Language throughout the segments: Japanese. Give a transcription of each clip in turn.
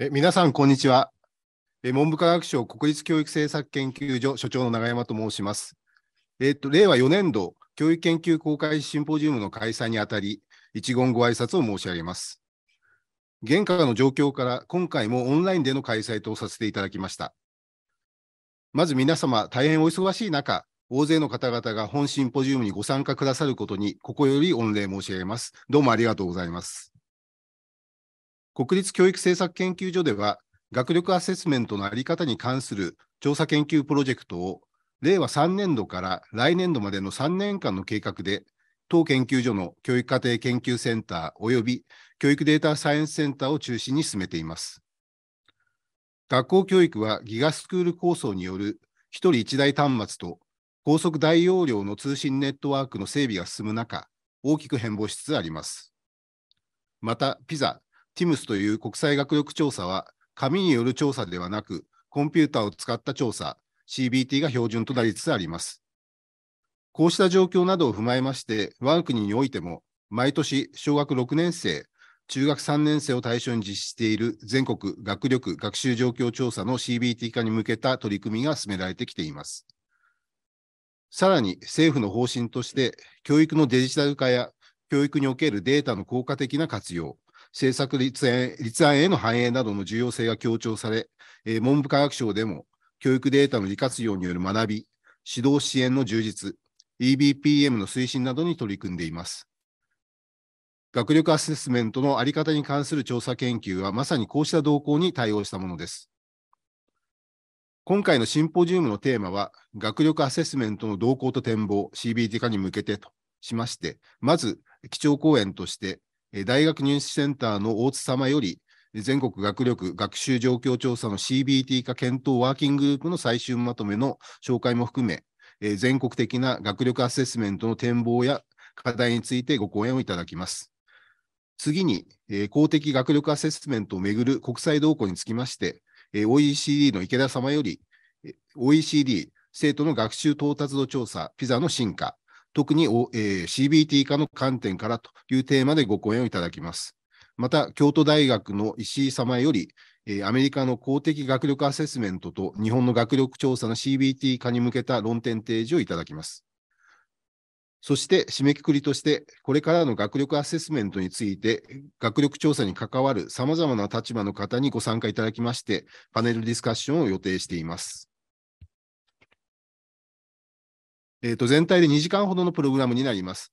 え皆さん、こんにちはえ。文部科学省国立教育政策研究所所長の永山と申します。えっと、令和4年度教育研究公開シンポジウムの開催にあたり、一言ご挨拶を申し上げます。現下の状況から、今回もオンラインでの開催とさせていただきました。まず皆様、大変お忙しい中、大勢の方々が本シンポジウムにご参加くださることに、心より御礼申し上げます。どうもありがとうございます。国立教育政策研究所では、学力アセスメントの在り方に関する調査研究プロジェクトを、令和3年度から来年度までの3年間の計画で、当研究所の教育家庭研究センター及び教育データサイエンスセンターを中心に進めています。学校教育はギガスクール構想による1人1台端末と高速大容量の通信ネットワークの整備が進む中、大きく変貌しつつあります。また、ピザ TIMS という国際学力調査は、紙による調査ではなく、コンピューターを使った調査、CBT が標準となりつつあります。こうした状況などを踏まえまして、我が国においても、毎年小学6年生、中学3年生を対象に実施している全国学力・学習状況調査の CBT 化に向けた取り組みが進められてきています。さらに政府の方針として、教育のデジタル化や教育におけるデータの効果的な活用、政策立案立案への反映などの重要性が強調され、え文部科学省でも教育データの利活用による学び、指導支援の充実、EBPM の推進などに取り組んでいます。学力アセスメントのあり方に関する調査研究はまさにこうした動向に対応したものです。今回のシンポジウムのテーマは、学力アセスメントの動向と展望、CBT 化に向けてとしまして、まず基調講演として、大学入試センターの大津様より、全国学力学習状況調査の CBT 化検討ワーキンググループの最終まとめの紹介も含め、全国的な学力アセスメントの展望や課題についてご講演をいただきます。次に、公的学力アセスメントをめぐる国際動向につきまして、OECD の池田様より、OECD 生徒の学習到達度調査、ピザの進化、特に、えー、CBT 化の観点からというテーマでご講演をいただきます。また、京都大学の石井様より、えー、アメリカの公的学力アセスメントと日本の学力調査の CBT 化に向けた論点提示をいただきます。そして締めくくりとして、これからの学力アセスメントについて、学力調査に関わるさまざまな立場の方にご参加いただきまして、パネルディスカッションを予定しています。えー、と全体で2時間ほどのプログラムになります。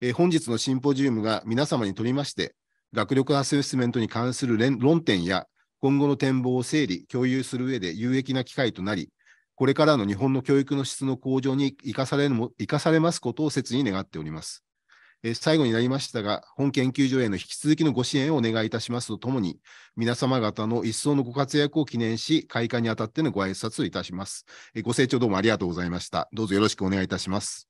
えー、本日のシンポジウムが皆様にとりまして、学力アセスメントに関する論点や今後の展望を整理、共有する上で有益な機会となり、これからの日本の教育の質の向上に生か生かされますことを切に願っております。え最後になりましたが、本研究所への引き続きのご支援をお願いいたしますとともに、皆様方の一層のご活躍を記念し、開花にあたってのご挨拶をいたします。えご清聴どうもありがとうございました。どうぞよろしくお願いいたします。